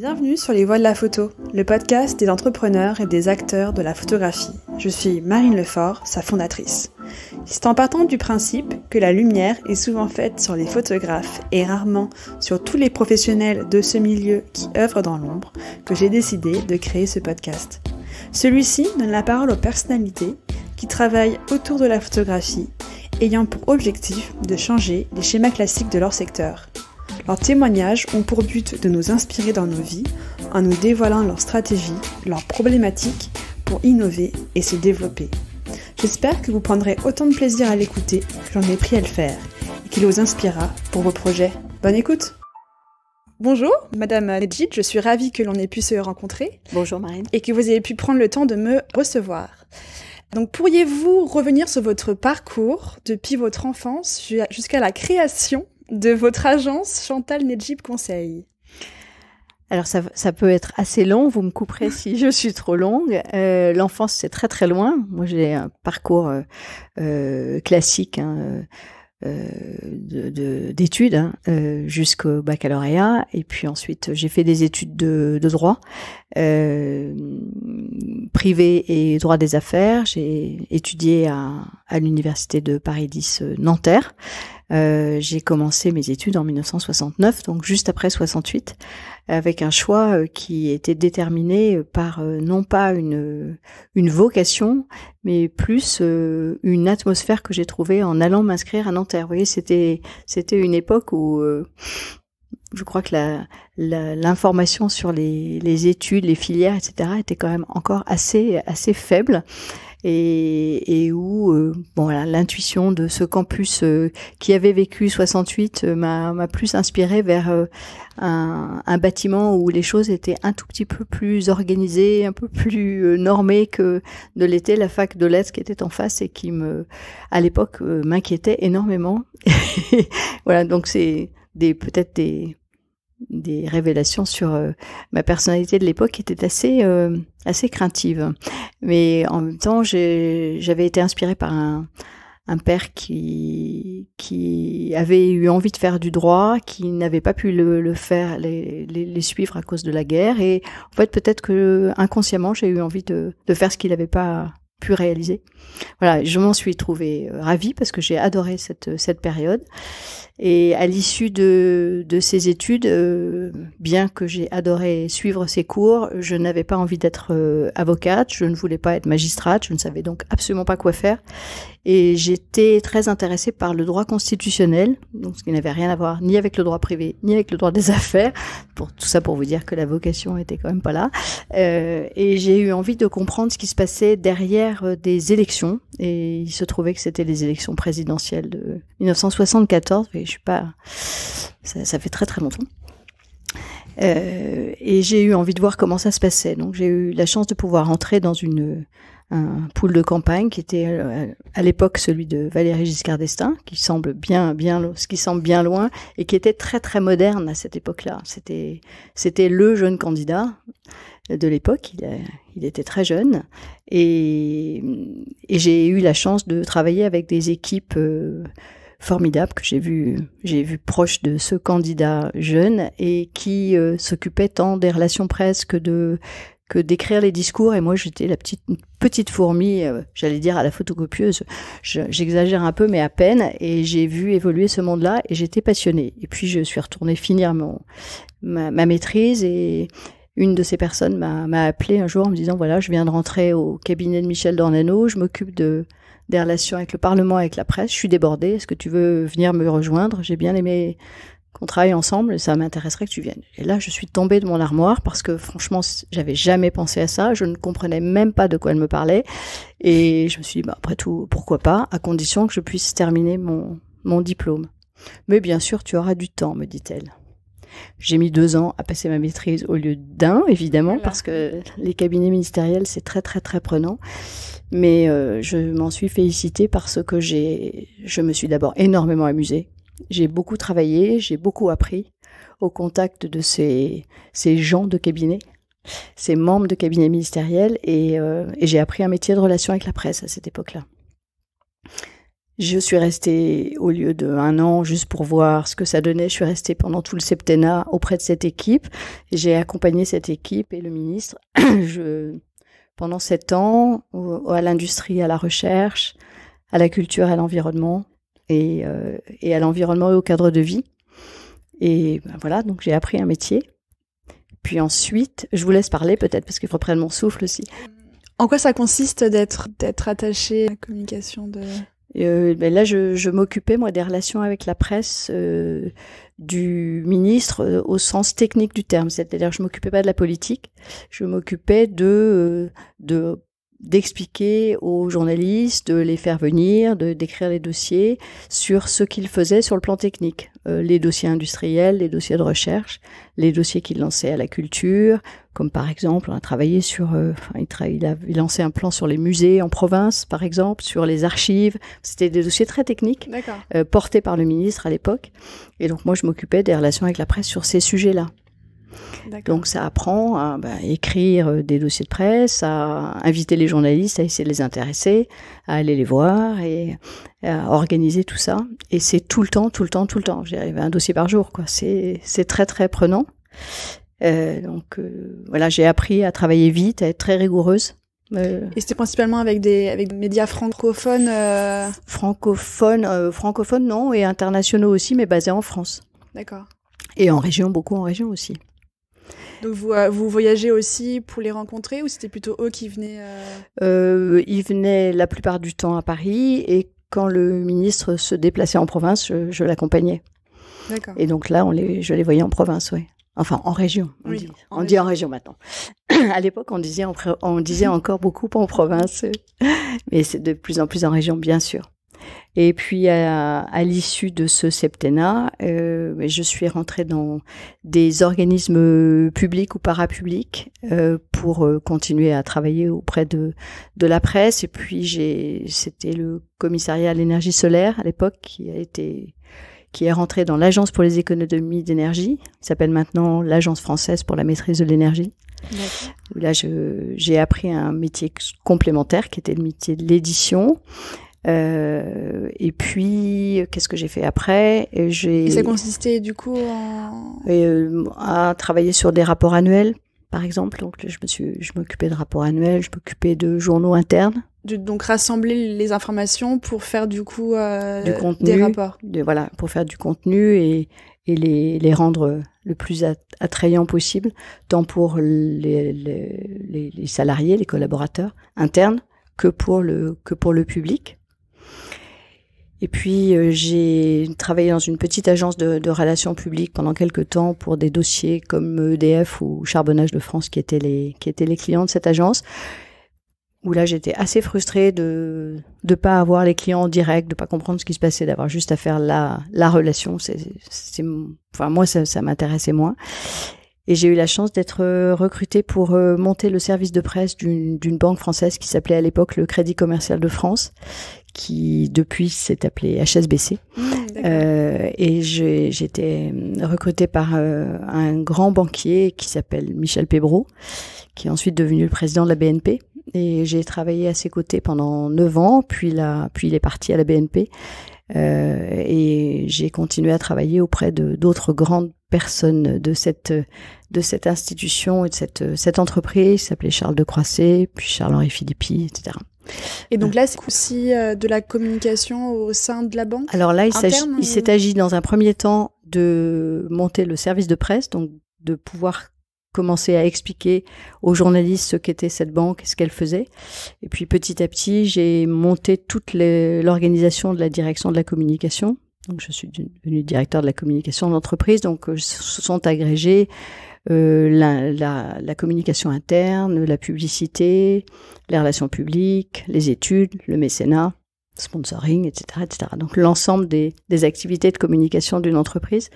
Bienvenue sur Les Voies de la Photo, le podcast des entrepreneurs et des acteurs de la photographie. Je suis Marine Lefort, sa fondatrice. C'est en partant du principe que la lumière est souvent faite sur les photographes et rarement sur tous les professionnels de ce milieu qui œuvrent dans l'ombre que j'ai décidé de créer ce podcast. Celui-ci donne la parole aux personnalités qui travaillent autour de la photographie, ayant pour objectif de changer les schémas classiques de leur secteur leurs témoignages ont pour but de nous inspirer dans nos vies en nous dévoilant leurs stratégies, leurs problématiques pour innover et se développer. J'espère que vous prendrez autant de plaisir à l'écouter que j'en ai pris à le faire et qu'il vous inspirera pour vos projets. Bonne écoute Bonjour, Madame Nedjid, je suis ravie que l'on ait pu se rencontrer. Bonjour Marine. Et que vous ayez pu prendre le temps de me recevoir. Donc pourriez-vous revenir sur votre parcours depuis votre enfance jusqu'à la création de votre agence Chantal Nedjib Conseil. Alors ça, peut être assez long, vous me couperez si je suis trop longue. Euh, l'enfance, c'est très très loin. Moi, j'ai un parcours euh, euh, classique. Hein, d'études hein, jusqu'au baccalauréat et puis ensuite j'ai fait des études de, droit privé et droit des affaires j'ai étudié à, à l'université de Paris 10 Nanterre euh, j'ai commencé mes études en 1969, donc juste après 68, avec un choix euh, qui était déterminé euh, par non pas une, une vocation, mais plus une atmosphère que j'ai trouvée en allant m'inscrire à Nanterre. Vous voyez, c'était c'était une époque où je crois que l'information la, sur les, les, études, les filières, etc., était quand même encore assez, assez faible et, et où euh, bon, l'intuition de ce campus euh, qui avait vécu 68 euh, m'a plus inspiré vers un, un, bâtiment où les choses étaient un tout petit peu plus organisées, un peu plus normées que de l'été. la fac de l'Est qui était en face et qui me, à l'époque, m'inquiétait énormément. voilà, donc c'est des peut-être des des révélations sur euh, ma personnalité de l'époque qui était assez, euh, assez craintive. Mais en même temps, j'avais été inspirée par un, père qui, qui avait eu envie de faire du droit, qui n'avait pas pu le, faire, les, les, suivre à cause de la guerre. Et en fait, peut-être que inconsciemment, j'ai eu envie de, faire ce qu'il n'avait pas pu réaliser. Voilà, je m'en suis trouvée euh, ravie parce que j'ai adoré cette, cette période. Et à l'issue de, ces études, euh, bien que j'ai adoré suivre ces cours, je n'avais pas envie d'être euh, avocate, je ne voulais pas être magistrate, je ne savais donc absolument pas quoi faire. Et j'étais très intéressée par le droit constitutionnel, donc ce qui n'avait rien à voir ni avec le droit privé, ni avec le droit des affaires. Pour tout ça, pour vous dire que la vocation était quand même pas là. Euh, et j'ai eu envie de comprendre ce qui se passait derrière des élections. Et il se trouvait que c'était les élections présidentielles de 1974 pas. Ça, fait très très longtemps. Euh, et j'ai eu envie de voir comment ça se passait. Donc j'ai eu la chance de pouvoir entrer dans une un pool de campagne qui était euh, à l'époque celui de valérie Giscard d'Estaing, qui semble bien bien ce qui semble bien loin et qui était très très moderne à cette époque-là. C'était c'était le jeune candidat de l'époque. Il, était très jeune et, j'ai eu la chance de travailler avec des équipes. Euh, formidable que j'ai vu, j'ai vu proche de ce candidat jeune et qui euh, s'occupait tant des relations presse que de que d'écrire les discours et moi j'étais la petite petite fourmi euh, j'allais dire à la photocopieuse j'exagère un peu mais à peine et j'ai vu évoluer ce monde-là et j'étais passionnée et puis je suis retournée finir mon ma, maîtrise et une de ces personnes m'a appelé un jour en me disant voilà je viens de rentrer au cabinet de Michel Dornano je m'occupe de des relations avec le Parlement, avec la presse. Je suis débordée. Est-ce que tu veux venir me rejoindre J'ai bien aimé qu'on travaille ensemble, ça m'intéresserait que tu viennes. Et là, je suis tombée de mon armoire parce que franchement, j'avais jamais pensé à ça, je ne comprenais même pas de quoi elle me parlait, et je me suis dit, bah, après tout, pourquoi pas, à condition que je puisse terminer mon, mon diplôme. Mais bien sûr, tu auras du temps, me dit-elle. J'ai mis deux ans à passer ma maîtrise au lieu d'un, évidemment, parce que les cabinets ministériels, c'est très, très, très prenant. Mais euh, je m'en suis félicitée parce que j'ai, je me suis d'abord énormément amusée. J'ai beaucoup travaillé, j'ai beaucoup appris au contact de ces, gens de cabinet ces membres de cabinet ministériel et, euh, et j'ai appris un métier de relation avec la presse à cette époque-là. Je suis restée au lieu de un an juste pour voir ce que ça donnait. Je suis restée pendant tout le septennat auprès de cette équipe. J'ai accompagné cette équipe et le ministre pendant sept ans à l'industrie, à la recherche, à la culture, à l'environnement et, euh, à l'environnement et au cadre de vie. Et ben voilà, donc j'ai appris un métier. Puis ensuite, je vous laisse parler peut-être parce qu'il faut prendre mon souffle aussi. En quoi ça consiste d'être d'être attaché à la communication de euh, ben là, je, je m'occupais moi des relations avec la presse euh, du ministre euh, au sens technique du terme, c'est-à-dire je m'occupais pas de la politique, je m'occupais de de d'expliquer aux journalistes, de les faire venir, de d'écrire les dossiers sur ce qu'ils faisaient sur le plan technique, euh, les dossiers industriels, les dossiers de recherche, les dossiers qu'ils lançaient à la culture, comme par exemple on a travaillé sur, euh, enfin il, a, lançait un plan sur les musées en province par exemple, sur les archives, c'était des dossiers très techniques euh, portés par le ministre à l'époque, et donc moi je m'occupais des relations avec la presse sur ces sujets-là. Donc ça apprend à bah, écrire euh, des dossiers de presse, à inviter les journalistes, à essayer de les intéresser, à aller les voir et à organiser tout ça. Et c'est tout le temps, tout le temps, tout le temps. J'ai un dossier par jour, quoi. C'est très très prenant. Euh, donc euh, voilà, j'ai appris à travailler vite, à être très rigoureuse. et c'était principalement avec des avec des médias francophones. Francophones, francophones non, et internationaux aussi, mais basés en France. D'accord. Et en région, beaucoup en région aussi. Donc vous, euh, vous voyagez aussi pour les rencontrer ou c'était plutôt eux qui venaient euh euh, Ils venaient la plupart du temps à Paris et quand le ministre se déplaçait en province, je, l'accompagnais. D'accord. Et donc là, je les voyais en province, oui. Enfin, en région. On, dit. En, région. maintenant. à l'époque, on on disait encore beaucoup en province, mais c'est de plus en plus en région, bien sûr. Et puis à, l'issue de ce septennat, euh, je suis rentrée dans des organismes publics ou parapublics euh, pour euh, continuer à travailler auprès de, de la presse. Et puis j'ai, c'était le commissariat à l'énergie solaire à l'époque qui a été qui est rentré dans l'Agence pour les économies d'énergie, qui s'appelle maintenant l'Agence française pour la maîtrise de l'énergie. Là, j'ai appris un métier complémentaire qui était le métier de l'édition. Euh, et puis, qu'est-ce que j'ai fait après J'ai. Ça consistait du coup en... Euh, à travailler sur des rapports annuels, par exemple. Donc, je me suis, je m'occupais de rapports annuels, je m'occupais de journaux internes. donc rassembler les informations pour faire du coup euh, contenu, des rapports. voilà, pour faire du contenu et, les, les rendre le plus attrayant possible, tant pour les, les, les salariés, les collaborateurs internes, que pour le, que pour le public. Et puis euh, j'ai travaillé dans une petite agence de, relations publiques pendant quelques temps pour des dossiers comme EDF ou Charbonnage de France qui étaient les qui étaient les clients de cette agence. Où là j'étais assez frustrée de ne pas avoir les clients en direct, de pas comprendre ce qui se passait, d'avoir juste à faire la relation. C'est enfin moi ça, ça m'intéressait moins. Et j'ai eu la chance d'être euh, recrutée pour euh, monter le service de presse d'une banque française qui s'appelait à l'époque le Crédit Commercial de France, qui depuis s'est appelé HSBC. Mmh, euh, et j'ai été recrutée par euh, un grand banquier qui s'appelle Michel Pébro, qui est ensuite devenu le président de la BNP. Et j'ai travaillé à ses côtés pendant 9 ans, puis, là puis il est parti à la BNP. Euh, et j'ai continué à travailler auprès de d'autres grandes personnes de cette de cette institution et de cette cette entreprise qui s'appelait Charles de Croisset, puis Charles Henri Philippi, etc. Et donc euh, là, c'est aussi euh, de la communication au sein de la banque Alors là, il s'est agi dans un premier temps de monter le service de presse, donc de pouvoir commencer à expliquer aux journalistes ce qu'était cette banque et ce qu'elle faisait. Et puis petit à petit, j'ai monté toute l'organisation de la direction de la communication. Donc je suis devenue directeur de la communication de l'entreprise. Donc euh, se sont agrégés euh, la, communication interne, la publicité, les relations publiques, les études, le mécénat, sponsoring, etc. etc. Donc l'ensemble des, activités de communication d'une entreprise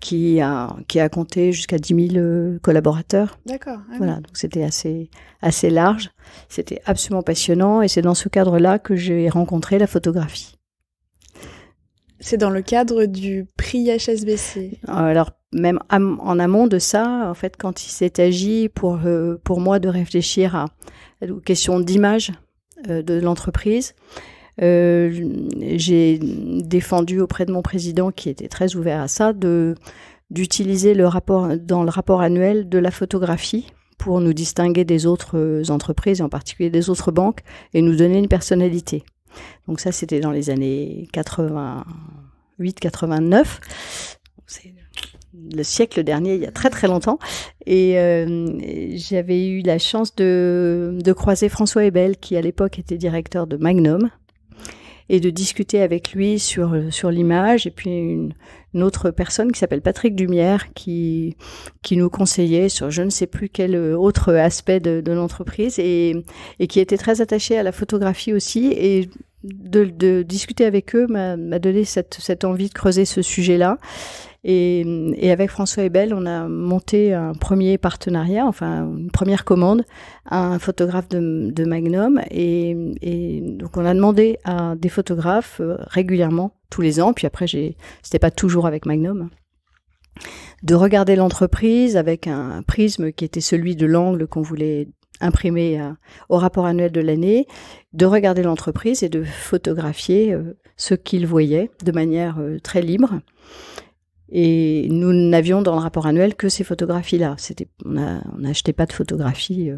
qui a, qui a compté jusqu'à 10 000 euh, collaborateurs. D'accord. Ah voilà, donc c'était assez, assez large. C'était absolument passionnant et c'est dans ce cadre-là que j'ai rencontré la photographie. C'est dans le cadre du prix HSBC. Alors, même en amont de ça, en fait, quand il s'est agi pour, euh, pour moi de réfléchir à, la aux questions d'image euh, de l'entreprise, euh, j'ai défendu auprès de mon président, qui était très ouvert à ça, de d'utiliser le rapport dans le rapport annuel de la photographie pour nous distinguer des autres entreprises, en particulier des autres banques, et nous donner une personnalité. Donc ça, c'était dans les années 88-89. C'est le siècle dernier, il y a très très longtemps. Euh, et j'avais eu la chance de, de croiser François Ebel, qui à l'époque était directeur de Magnum, et de discuter avec lui sur, sur l'image. Et puis une, une autre personne qui s'appelle Patrick Dumière, qui, qui nous conseillait sur je ne sais plus quel autre aspect de, de l'entreprise, et, et qui était très attaché à la photographie aussi. Et de, de, discuter avec eux m'a donné cette, cette, envie de creuser ce sujet-là. Et, et, avec François Ebel, on a monté un premier partenariat, enfin une première commande à un photographe de, Magnum. Et, et, donc on a demandé à des photographes euh, régulièrement, tous les ans, puis après, c'était pas toujours avec Magnum de regarder l'entreprise avec un prisme qui était celui de l'angle qu'on voulait imprimer euh, au rapport annuel de l'année, de regarder l'entreprise et de photographier euh, ce qu'il voyait de manière très libre. Et nous n'avions dans le rapport annuel que ces photographies-là. C'était, on n'achetait pas de photographies euh,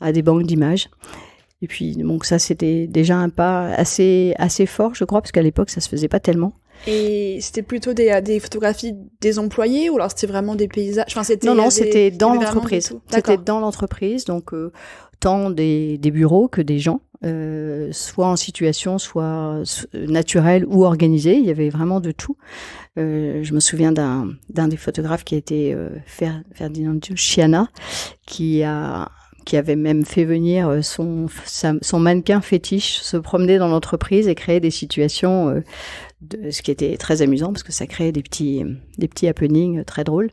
à des banques d'images. Et puis, donc ça, c'était déjà un pas assez, assez fort, je crois, parce qu'à l'époque, ça se faisait pas tellement. Et c'était plutôt des, des, photographies des employés ou alors c'était vraiment des paysages Non, non, c'était dans l'entreprise. C'était dans l'entreprise. Donc, euh, tant des, bureaux que des gens, euh, soit en situation, soit euh, naturelle ou organisée. Il y avait vraiment de tout. Euh, je me souviens d'un des photographes qui a été Ferdinand Chiana, qui a qui avait même fait venir son, son mannequin fétiche se promener dans l'entreprise et créer des situations, de, ce qui était très amusant parce que ça créait des petits, des petits happenings très drôles,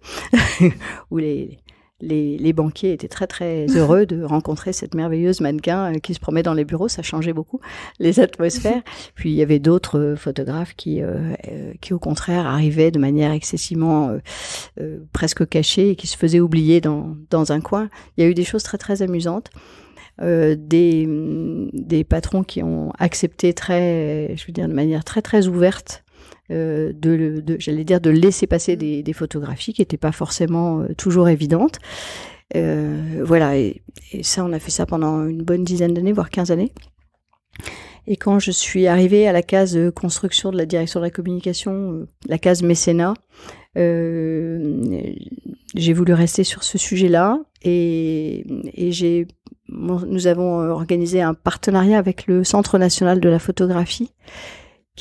où les, les, banquiers étaient très très heureux de rencontrer cette merveilleuse mannequin euh, qui se promet dans les bureaux. Ça changeait beaucoup les atmosphères. Puis il y avait d'autres euh, photographes qui, euh, qui au contraire arrivaient de manière excessivement presque cachée et qui se faisaient oublier dans, dans un coin. Il y a eu des choses très très amusantes. des, des patrons qui ont accepté très, je veux dire, de manière très très ouverte euh, de, j'allais dire, de laisser passer des, photographies qui n'étaient pas forcément euh, toujours évidentes. Euh, voilà, et, ça, on a fait ça pendant une bonne dizaine d'années, voire 15 années. Et quand je suis arrivée à la case construction de la direction de la communication, la case mécénat, j'ai voulu rester sur ce sujet-là et, nous avons organisé un partenariat avec le Centre national de la photographie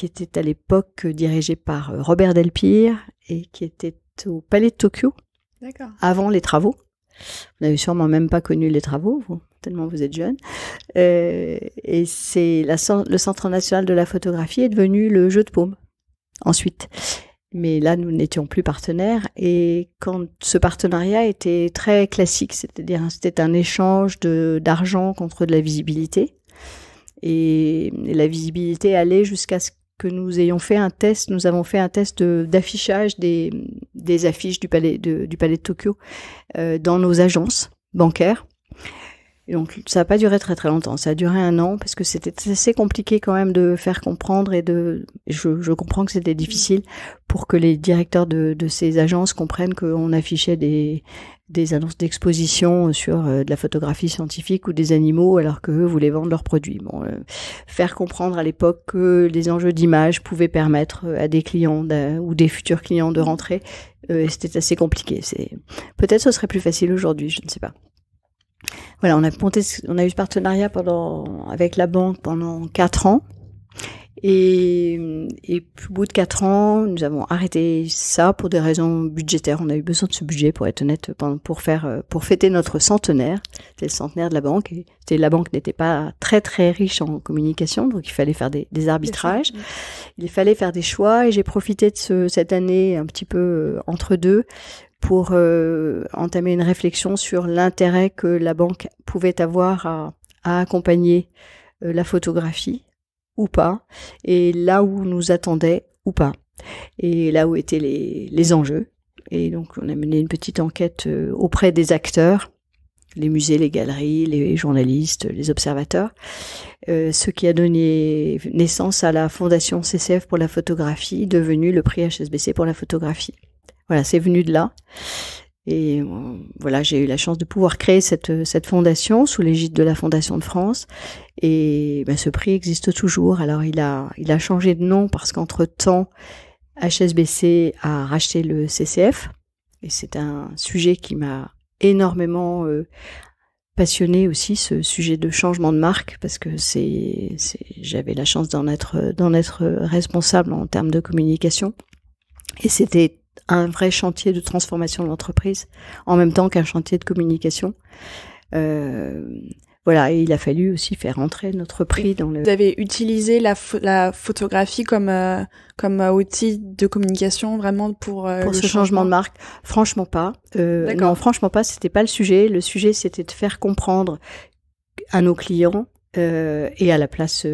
qui était à l'époque euh, dirigé par euh, Robert Delpire et qui était au Palais de Tokyo avant les travaux. Vous n'avez sûrement même pas connu les travaux, tellement vous êtes jeune. Euh, et c'est le Centre national de la photographie est devenu le jeu de paume ensuite. Mais là, nous n'étions plus partenaires et quand ce partenariat était très classique, c'est-à-dire c'était un échange d'argent contre de la visibilité. Et, et la visibilité allait jusqu'à ce que nous ayons fait un test, nous avons fait un test d'affichage des, des, affiches du palais de, du palais de Tokyo euh, dans nos agences bancaires. donc ça n'a pas duré très très longtemps, ça a duré un an parce que c'était assez compliqué quand même de faire comprendre et de... Je, je comprends que c'était difficile pour que les directeurs de, de ces agences comprennent qu'on affichait des, des annonces d'exposition sur euh, de la photographie scientifique ou des animaux alors qu'eux voulaient vendre leurs produits. Bon, euh, faire comprendre à l'époque que les enjeux d'image pouvaient permettre euh, à des clients ou des futurs clients de rentrer, c'était assez compliqué. C'est peut-être ce serait plus facile aujourd'hui, je ne sais pas. Voilà, on a monté, on a eu ce partenariat pendant avec la banque pendant quatre ans. Et, et au bout de quatre ans, nous avons arrêté ça pour des raisons budgétaires. On a eu besoin de ce budget, pour être honnête, pour faire, pour fêter notre centenaire. C'était le centenaire de la banque. Et la banque n'était pas très très riche en communication, donc il fallait faire des, arbitrages. il fallait faire des choix. Et j'ai profité de ce, cette année un petit peu euh, entre deux pour euh, entamer une réflexion sur l'intérêt que la banque pouvait avoir à, accompagner euh, la photographie ou pas, et là où nous attendait ou pas, et là où étaient les, les enjeux. Et donc on a mené une petite enquête euh, auprès des acteurs, les musées, les galeries, les journalistes, les observateurs, euh, ce qui a donné naissance à la Fondation CCF pour la photographie, devenue le prix HSBC pour la photographie. Voilà, c'est venu de là. Et euh, voilà, j'ai eu la chance de pouvoir créer cette, euh, cette fondation sous l'égide de la Fondation de France. Et bah, ce prix existe toujours. Alors il a, il a changé de nom parce qu'entre-temps, HSBC a racheté le CCF. Et c'est un sujet qui m'a énormément euh, passionné aussi, ce sujet de changement de marque, parce que c'est, j'avais la chance d'en être, d'en être responsable en termes de communication. Et c'était un vrai chantier de transformation de l'entreprise, en même temps qu'un chantier de communication. Euh, voilà, et il a fallu aussi faire entrer notre prix dans le. Vous avez utilisé la, la photographie comme euh, comme euh, outil de communication vraiment pour pour ce changement. de marque. Franchement pas. Euh, non, franchement pas. C'était pas le sujet. Le sujet c'était de faire comprendre à nos clients et à la place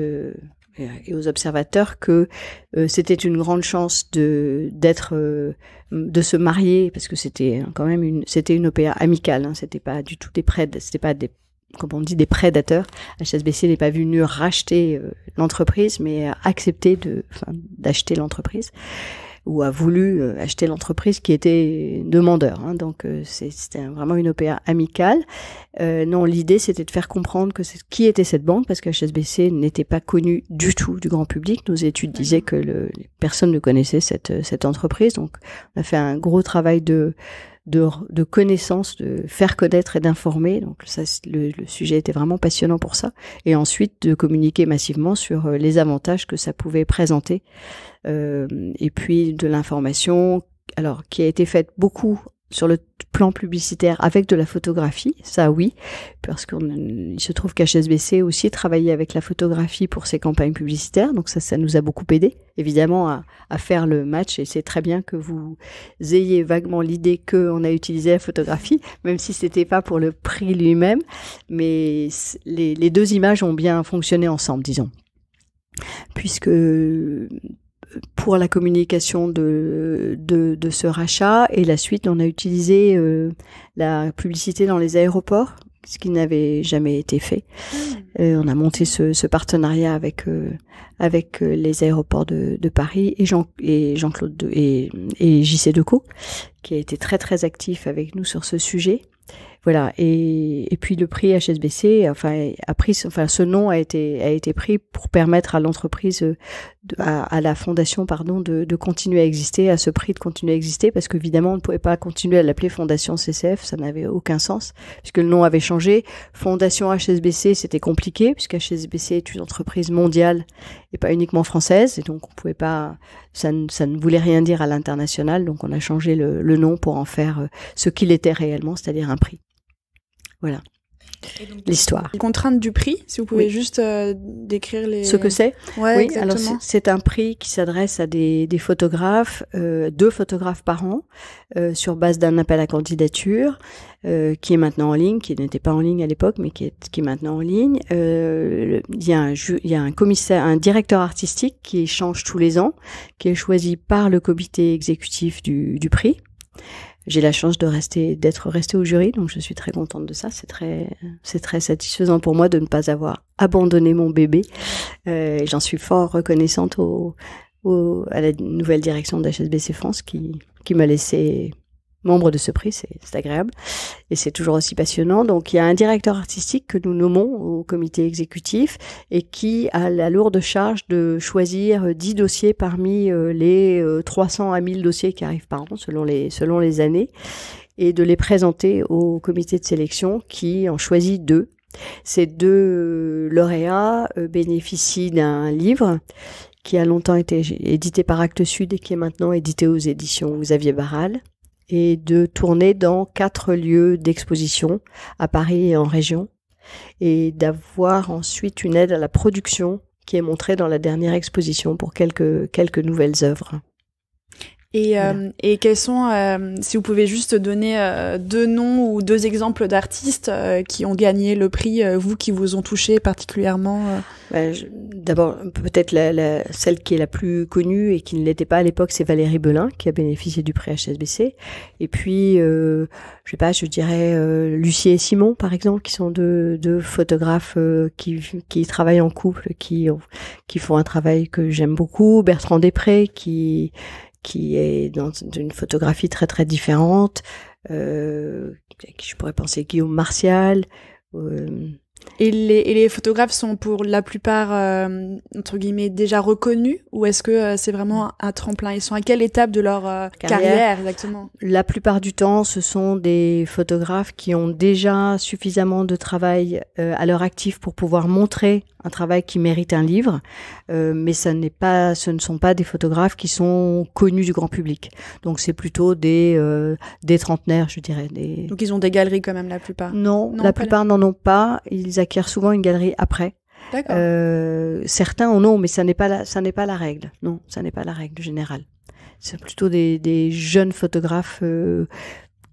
euh, et aux observateurs que euh, c'était une grande chance de d'être euh, de se marier parce que c'était quand même une c'était une OPA amicale hein, c'était pas du tout des prêts c'était pas des comme on dit des prédateurs HSBC n'est pas venu racheter l'entreprise mais accepter de d'acheter l'entreprise ou a voulu euh, acheter l'entreprise qui était demandeur. Hein. donc euh, c'était vraiment une OPA amicale. Euh, non, l'idée c'était de faire comprendre que qui était cette banque parce que HSBC n'était pas connue du tout du grand public. Nos études disaient que personne ne connaissait cette cette entreprise. Donc on a fait un gros travail de de, de connaissances, de faire connaître et d'informer. Donc ça, le, sujet était vraiment passionnant pour ça. Et ensuite de communiquer massivement sur euh, les avantages que ça pouvait présenter. Euh, et puis de l'information, alors qui a été faite beaucoup sur le plan publicitaire avec de la photographie, ça oui, parce qu'il se trouve qu'HSBC aussi travaillait avec la photographie pour ses campagnes publicitaires, donc ça, ça nous a beaucoup aidé, évidemment, à, faire le match, et c'est très bien que vous ayez vaguement l'idée qu'on a utilisé la photographie, même si c'était pas pour le prix lui-même, mais les, les deux images ont bien fonctionné ensemble, disons puisque pour la communication de, de, ce rachat. Et la suite, on a utilisé euh, la publicité dans les aéroports, ce qui n'avait jamais été fait. Hmm. Euh, on a monté ce, partenariat avec, euh, avec les aéroports de, de Paris et jean et, Jean -Claude et, et JC Decaux, qui a été très très actif avec nous sur ce sujet. Voilà. Et, et, puis le prix HSBC, enfin, a pris, enfin, ce nom a été, a été pris pour permettre à l'entreprise à, à, la fondation pardon de, de, continuer à exister à ce prix de continuer à exister parce qu'évidemment on ne pouvait pas continuer à l'appeler fondation CCF ça n'avait aucun sens puisque le nom avait changé fondation HSBC c'était compliqué puisque HSBC est une entreprise mondiale et pas uniquement française et donc on pouvait pas ça ne, ça ne voulait rien dire à l'international donc on a changé le, le nom pour en faire euh, ce qu'il était réellement c'est-à-dire un prix voilà L'histoire. Les contraintes du prix, si vous pouvez juste euh, décrire les... Ce que c'est Oui, exactement. c'est un prix qui s'adresse à des, photographes, euh, deux photographes par an, euh, sur base d'un appel à candidature, qui est maintenant en ligne, qui n'était pas en ligne à l'époque, mais qui est, qui est maintenant en ligne. Il y, a un un commissaire, un directeur artistique qui échange tous les ans, qui est choisi par le comité exécutif du, du prix j'ai la chance de rester, d'être restée au jury, donc je suis très contente de ça. C'est très, c'est très satisfaisant pour moi de ne pas avoir abandonné mon bébé. Euh, j'en suis fort reconnaissante à la nouvelle direction d'HSBC France qui, qui m'a laissé membre de ce prix, c'est agréable et c'est toujours aussi passionnant. Donc il y a un directeur artistique que nous nommons au comité exécutif et qui a la lourde charge de choisir 10 dossiers parmi euh, les 300 euh, à 1000 dossiers qui arrivent par an selon les, selon les années et de les présenter au comité de sélection qui en choisit deux. Ces deux euh, lauréats bénéficient d'un livre qui a longtemps été édité par Actes Sud et qui est maintenant édité aux éditions Xavier Barral et de tourner dans quatre lieux d'exposition à Paris et en région et d'avoir ensuite une aide à la production qui est montrée dans la dernière exposition pour quelques, quelques nouvelles œuvres. Et, euh, et quels sont, euh, si vous pouvez juste donner euh, deux noms ou deux exemples d'artistes qui ont gagné le prix, vous qui vous ont touché particulièrement bah, D'abord, peut-être la, celle qui est la plus connue et qui ne l'était pas à l'époque, c'est Valérie Belin qui a bénéficié du prix HSBC. Et puis, je sais pas, je dirais Lucie et Simon par exemple, qui sont deux, deux photographes qui, qui travaillent en couple, qui, qui font un travail que j'aime beaucoup. Bertrand Després qui qui est dans une photographie très très différente. Euh, je pourrais penser Guillaume Martial, euh, et les, et les, photographes sont pour la plupart, euh, entre guillemets, déjà reconnus Ou est-ce que euh, c'est vraiment un tremplin Ils sont à quelle étape de leur euh, carrière. exactement La plupart du temps, ce sont des photographes qui ont déjà suffisamment de travail à leur actif pour pouvoir montrer un travail qui mérite un livre, mais ça n'est pas, ce ne sont pas des photographes qui sont connus du grand public. Donc c'est plutôt des, des trentenaires, je dirais. Des... Donc ils ont des galeries quand même la plupart Non, non la plupart n'en ont pas. Ils ils acquièrent souvent une galerie après. Euh, certains en ont, mais ça n'est pas la, ça n'est pas la règle. Non, ça n'est pas la règle générale. C'est plutôt des, jeunes photographes euh,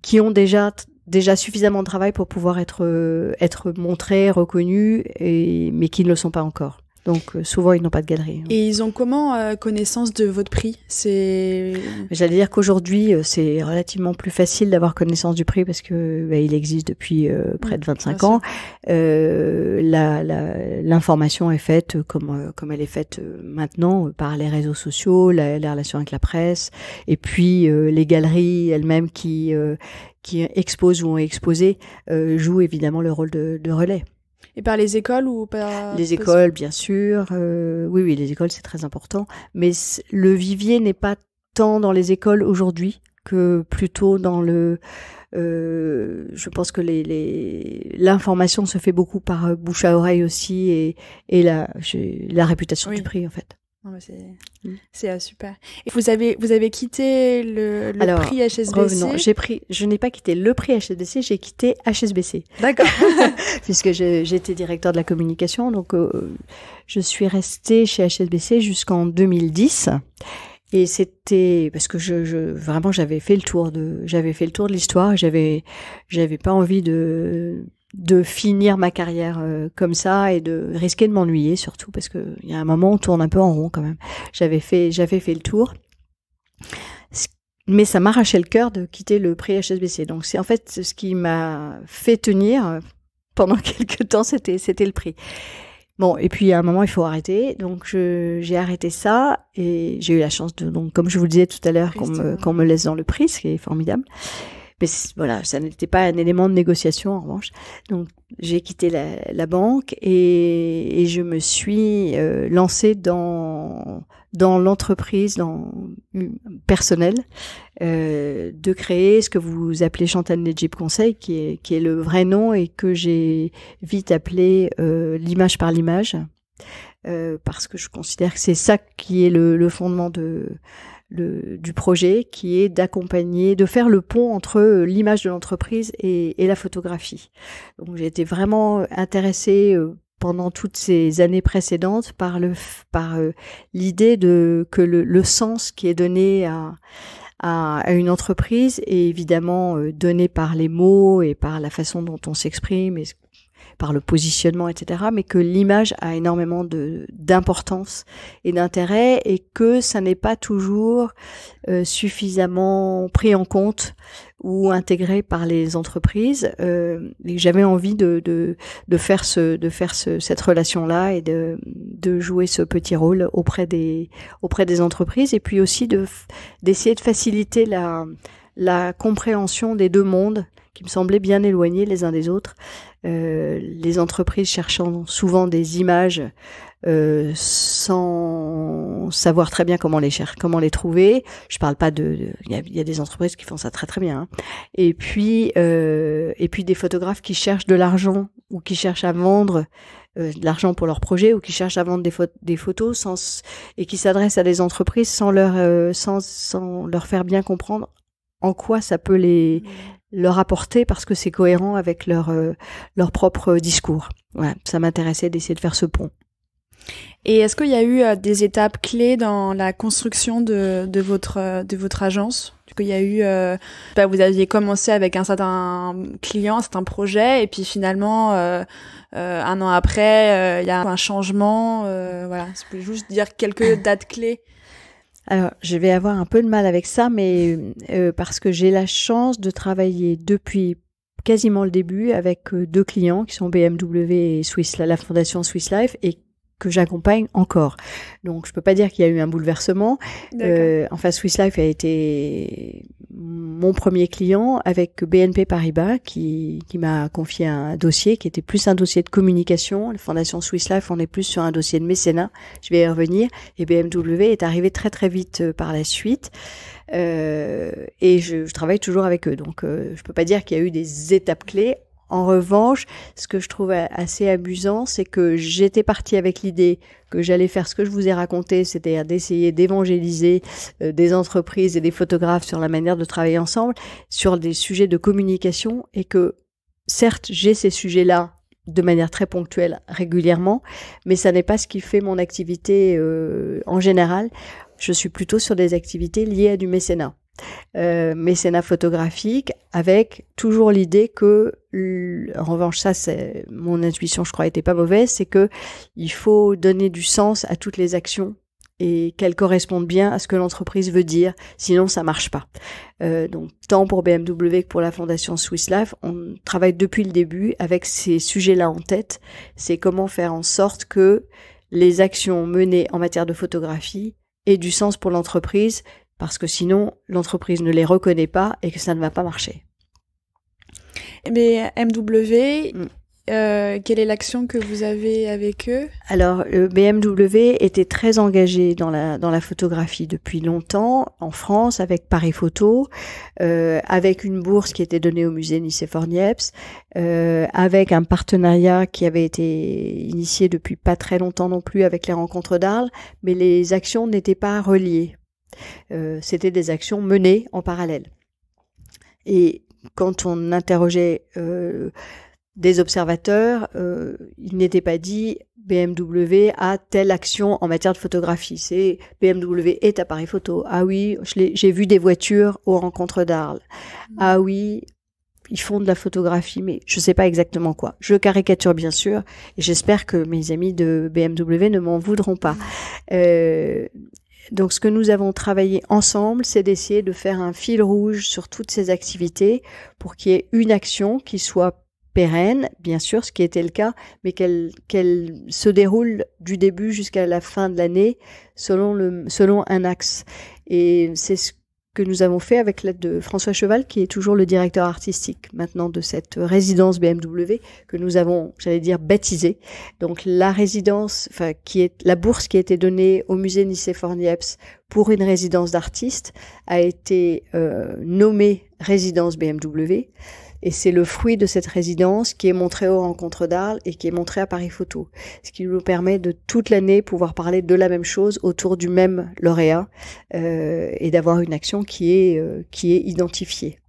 qui ont déjà déjà suffisamment de travail pour pouvoir être euh, être montrés, reconnus, mais qui ne le sont pas encore. Donc euh, souvent, ils n'ont pas de galerie. Hein. Et ils ont comment euh, connaissance de votre prix C'est. J'allais dire qu'aujourd'hui, euh, c'est relativement plus facile d'avoir connaissance du prix parce que bah, il existe depuis près de 25 ans. l'information est faite comme comme elle est faite maintenant par les réseaux sociaux, la, relation avec la presse, et puis les galeries elles-mêmes qui qui exposent ou ont exposé jouent évidemment le rôle de relais. Et par les écoles ou par... Les écoles, bien sûr. Euh, oui, oui, les écoles, c'est très important. Mais le vivier n'est pas tant dans les écoles aujourd'hui que plutôt dans le... Euh, je pense que l'information les, l'information se fait beaucoup par euh, bouche à oreille aussi et, et la, la réputation du prix, en fait c'est mm. euh, super. Et vous avez, vous avez quitté le, prix HSBC Non, J'ai pris, je n'ai pas quitté le prix HSBC, j'ai quitté HSBC. D'accord. Puisque j'étais directeur de la communication, donc euh, je suis restée chez HSBC jusqu'en 2010. Et c'était parce que je vraiment j'avais fait le tour de j'avais fait le tour de l'histoire j'avais j'avais pas envie de de finir ma carrière euh, comme ça et de risquer de m'ennuyer surtout parce que il y a un moment on tourne un peu en rond quand même. J'avais fait j'avais fait le tour. Mais ça m'arrachait le cœur de quitter le prix HSBC. Donc c'est en fait ce qui m'a fait tenir euh, pendant quelques temps, c'était c'était le prix. Bon, et puis à un moment, il faut arrêter. Donc, j'ai arrêté ça et j'ai eu la chance de, donc, comme je vous le disais tout à l'heure, qu'on me, me, laisse dans le prix, ce qui est formidable. Mais voilà, ça n'était pas un élément de négociation en revanche. Donc j'ai quitté la, la banque et, et, je me suis euh, lancée dans dans l'entreprise, dans euh, personnelle, euh, de créer ce que vous appelez Chantal Nejib Conseil, qui est, qui est le vrai nom et que j'ai vite appelé euh, l'image par l'image, euh, parce que je considère que c'est ça qui est le, le fondement de du projet qui est d'accompagner, de faire le pont entre euh, l'image de l'entreprise et, la photographie. Donc j'ai été vraiment intéressée euh, pendant toutes ces années précédentes par le par euh, l'idée de que le, le, sens qui est donné à, à, une entreprise est évidemment donné par les mots et par la façon dont on s'exprime et par le positionnement, etc., mais que l'image a énormément de d'importance et d'intérêt et que ça n'est pas toujours euh, suffisamment pris en compte ou intégré par les entreprises. Euh, J'avais envie de, de, de, faire, ce, de faire ce, cette relation-là et de, de jouer ce petit rôle auprès des, auprès des entreprises et puis aussi de, d'essayer de faciliter la la compréhension des deux mondes qui me semblaient bien éloignés les uns des autres. Euh, les entreprises cherchant souvent des images euh, sans savoir très bien comment les chercher, comment les trouver. Je parle pas de, il y, a des entreprises qui font ça très très bien. Hein. Et puis euh, et puis des photographes qui cherchent de l'argent ou qui cherchent à vendre de l'argent pour leur projet ou qui cherchent à vendre des, photos sans et qui s'adressent à des entreprises sans leur sans leur faire bien comprendre en quoi ça peut les leur apporter parce que c'est cohérent avec leur euh, leur propre discours. Voilà, ça m'intéressait d'essayer de faire ce pont. Et est-ce qu'il y a eu euh, des étapes clés dans la construction de, de votre euh, de votre agence qu'il y a eu, bah, vous aviez commencé avec un certain client, c'est un projet, et puis finalement, un an après, il y a un changement. voilà, je peux juste dire quelques dates clés. Alors, je vais avoir un peu de mal avec ça, mais euh, parce que j'ai la chance de travailler depuis quasiment le début avec euh, deux clients qui sont BMW et la Fondation Swiss Life et que j'accompagne encore. Donc je peux pas dire qu'il y a eu un bouleversement. Euh, enfin Swiss Life a été mon premier client avec BNP Paribas qui, qui m'a confié un dossier qui était plus un dossier de communication. La fondation Swiss Life on est plus sur un dossier de mécénat. Je vais y revenir. Et BMW est arrivé très très vite euh, par la suite. Euh, et je, travaille toujours avec eux. Donc euh, je peux pas dire qu'il y a eu des étapes clés en revanche, ce que je trouve assez abusant, c'est que j'étais partie avec l'idée que j'allais faire ce que je vous ai raconté, c'est-à-dire d'essayer d'évangéliser euh, des entreprises et des photographes sur la manière de travailler ensemble, sur des sujets de communication, et que certes, j'ai ces sujets-là de manière très ponctuelle, régulièrement, mais ça n'est pas ce qui fait mon activité euh, en général. Je suis plutôt sur des activités liées à du mécénat. Euh, mécénat photographique avec toujours l'idée que en revanche ça c'est mon intuition je crois n'était pas mauvaise c'est que il faut donner du sens à toutes les actions et qu'elles correspondent bien à ce que l'entreprise veut dire sinon ça marche pas euh, donc tant pour BMW que pour la fondation Swiss Life on travaille depuis le début avec ces sujets là en tête c'est comment faire en sorte que les actions menées en matière de photographie aient du sens pour l'entreprise parce que sinon l'entreprise ne les reconnaît pas et que ça ne va pas marcher. Mais MW, mm. euh, quelle est l'action que vous avez avec eux Alors, le euh, BMW était très engagé dans la, dans la photographie depuis longtemps, en France, avec Paris Photo, euh, avec une bourse qui était donnée au musée Nice Fornieps avec un partenariat qui avait été initié depuis pas très longtemps non plus avec les rencontres d'Arles, mais les actions n'étaient pas reliées euh, c'était des actions menées en parallèle. Et quand on interrogeait euh, des observateurs, euh, il n'était pas dit BMW a telle action en matière de photographie. C'est BMW est appareil photo. Ah oui, j'ai vu des voitures aux rencontres d'Arles. Mmh. Ah oui, ils font de la photographie, mais je ne sais pas exactement quoi. Je caricature bien sûr, et j'espère que mes amis de BMW ne m'en voudront pas. Mmh. Euh, donc ce que nous avons travaillé ensemble, c'est d'essayer de faire un fil rouge sur toutes ces activités pour qu'il y ait une action qui soit pérenne, bien sûr, ce qui était le cas, mais qu'elle qu'elle se déroule du début jusqu'à la fin de l'année selon selon un axe. Et c'est ce que nous avons fait avec l'aide de François Cheval, qui est toujours le directeur artistique maintenant de cette résidence BMW que nous avons, j'allais dire, baptisée. Donc la résidence, enfin, qui est la bourse qui a été donnée au musée Nicéphore-Niepce pour une résidence d'artiste a été euh, nommée résidence BMW. Et c'est le fruit de cette résidence qui est montré aux rencontres d'Arles et qui est montré à Paris Photo. Ce qui nous permet de toute l'année pouvoir parler de la même chose autour du même lauréat euh, et d'avoir une action qui est, euh, qui est identifiée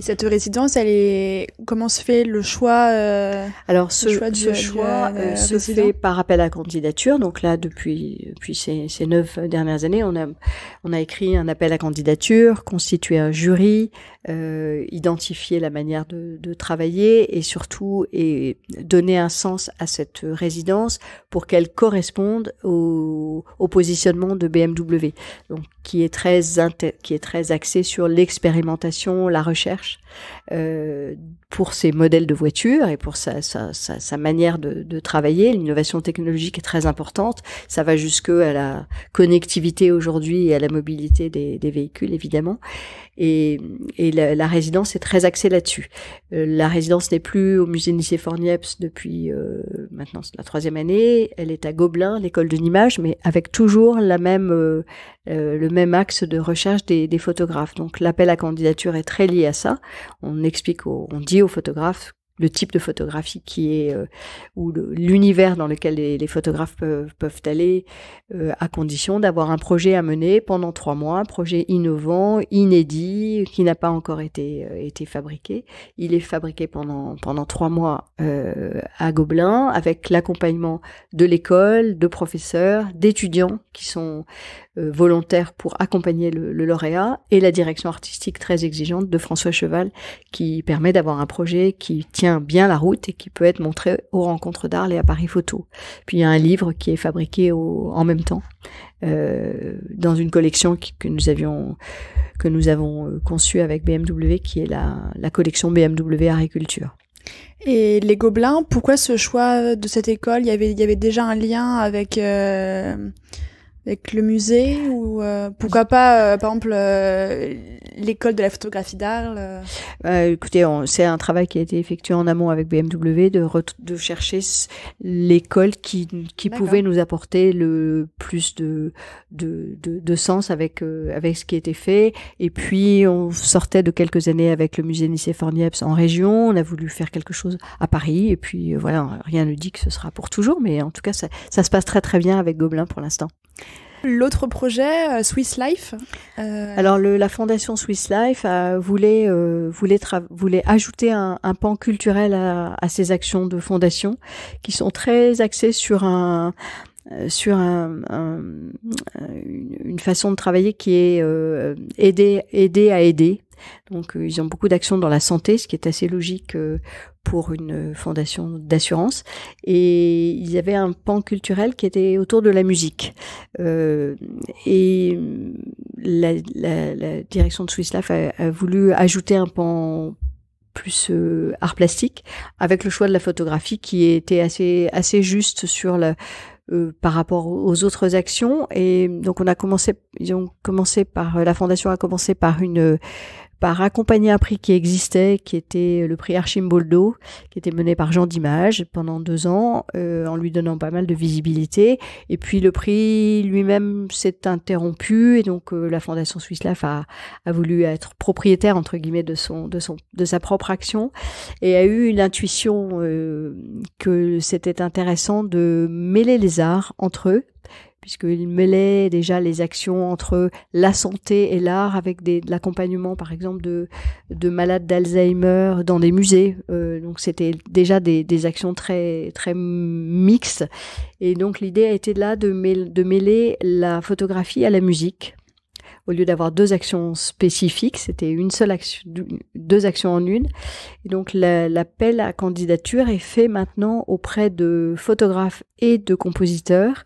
cette résidence, elle est comment se fait le choix euh, Alors ce, choix, ce choix euh, euh, se fait par appel à candidature. Donc là, depuis, depuis ces, neuf dernières années, on a on a écrit un appel à candidature, constitué un jury, euh, identifié la manière de, travailler et surtout et donner un sens à cette résidence pour qu'elle corresponde au, au positionnement de BMW qui est très, qui est très axé sur l'expérimentation, la recherche. Euh, pour ses modèles de voitures et pour sa, manière de, travailler. L'innovation technologique est très importante. Ça va jusque à la connectivité aujourd'hui et à la mobilité des, véhicules, évidemment. Et, la, résidence est très axée là-dessus. Euh, la résidence n'est plus au musée Nice Fornieps depuis euh, maintenant la troisième année. Elle est à Gobelin, l'école de l'image, mais avec toujours la même, le même axe de recherche des, des photographes. Donc l'appel à candidature est très lié à ça. On on explique, on dit aux photographes le type de photographie qui est euh, ou l'univers dans lequel les, photographes peuvent, aller, euh, à condition d'avoir un projet à mener pendant trois mois, un projet innovant, inédit, qui n'a pas encore été, euh, été fabriqué. Il est fabriqué pendant, pendant trois mois à Gobelin, avec l'accompagnement de l'école, de professeurs, d'étudiants qui sont volontaires pour accompagner le lauréat, et la direction artistique très exigeante de François Cheval, qui permet d'avoir un projet qui tient bien la route et qui peut être montré aux rencontres d'Arles et à Paris Photo. Puis il y a un livre qui est fabriqué en même temps euh, dans une collection que nous avions que nous avons euh, conçue avec BMW, qui est la, collection BMW Agriculture. Et les Gobelins, pourquoi ce choix de cette école Il y avait, il y avait déjà un lien avec euh, avec le musée ou euh, pourquoi pas, euh, par exemple, euh, l'école de la photographie d'Arles Écoutez, c'est un travail qui a été effectué en amont avec BMW de, de chercher l'école qui, qui pouvait nous apporter le plus de, de, de, de sens avec, avec ce qui était fait. Et puis, on sortait de quelques années avec le musée Nicéphore Fornieps en région. On a voulu faire quelque chose à Paris. Et puis, voilà, rien ne dit que ce sera pour toujours. Mais en tout cas, ça, ça se passe très très bien avec Gobelin pour l'instant. L'autre projet, euh, Swiss Life. Euh, Alors le, la fondation Swiss Life euh, voulait, voulait, voulait ajouter un, un, pan culturel à, à ses actions de fondation, qui sont très axées sur un, sur un, une façon de travailler qui est aider, aider à aider. Donc euh, ils ont beaucoup d'actions dans la santé, ce qui est assez logique euh, pour une fondation d'assurance. Et il y un pan culturel qui était autour de la musique. Euh, et mm, la, direction de Swisslaf a, voulu ajouter un pan plus art plastique, avec le choix de la photographie qui était assez, assez juste sur par rapport aux autres actions. Et donc on a commencé, ils ont commencé par, la fondation a commencé par une par accompagner un prix qui existait, qui était le prix Archimboldo, qui était mené par Jean Dimage pendant deux ans, euh, en lui donnant pas mal de visibilité. Et puis le prix lui-même s'est interrompu, et donc euh, la Fondation suisse a, a voulu être propriétaire entre guillemets de son, de son, de sa propre action, et a eu l'intuition euh, que c'était intéressant de mêler les arts entre eux puisqu'il mêlait déjà les actions entre la santé et l'art avec de l'accompagnement par exemple de, malades d'Alzheimer dans des musées. Euh, donc c'était déjà des, actions très, très mixtes. Et donc l'idée a été là de, mêler, la photographie à la musique. Au lieu d'avoir deux actions spécifiques, c'était une seule action, deux actions en une. Et donc l'appel à candidature est fait maintenant auprès de photographes et de compositeurs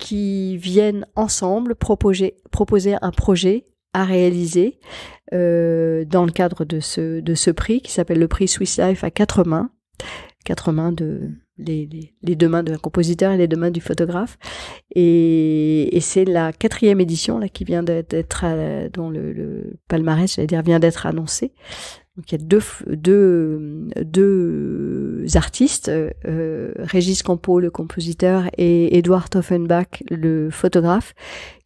qui viennent ensemble proposer, proposer un projet à réaliser euh, dans le cadre de ce, de ce prix qui s'appelle le prix Swiss Life à quatre mains, quatre mains de les, les, les deux mains d'un compositeur et les deux mains du photographe. Et, c'est la quatrième édition là qui vient d'être euh, dont le, le palmarès, dire, vient d'être annoncé. Donc il y a deux, deux, deux artistes, euh, Régis Campo, le compositeur, et Edouard Offenbach, le photographe,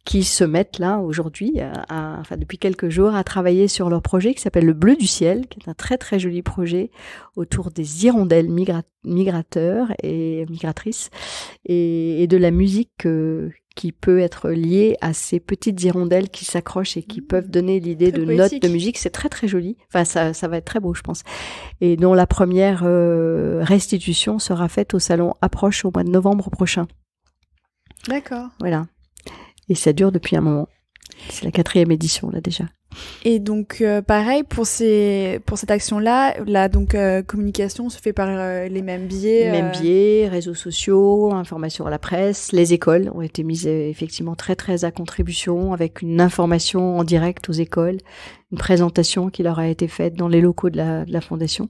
qui se mettent là aujourd'hui, euh, enfin depuis quelques jours, à travailler sur leur projet qui s'appelle le Bleu du ciel, qui est un très très joli projet autour des hirondelles migrateurs et migratrices et, de la musique euh, qui peut être liée à ces petites hirondelles qui s'accrochent et qui mmh. peuvent donner l'idée de notes de musique. C'est très très joli. Enfin, ça, va être très beau, je pense. Et dont la première euh, restitution sera faite au salon Approche au mois de novembre prochain. D'accord. Voilà. Et ça dure depuis un moment. C'est la quatrième édition là déjà. Et donc euh, pareil pour ces pour cette action là, la donc euh, communication se fait par euh, les mêmes biais. Les mêmes biais, réseaux sociaux, information à la presse, les écoles ont été mises effectivement très très à contribution avec une information en direct aux écoles, une présentation qui leur a été faite dans les locaux de de la fondation.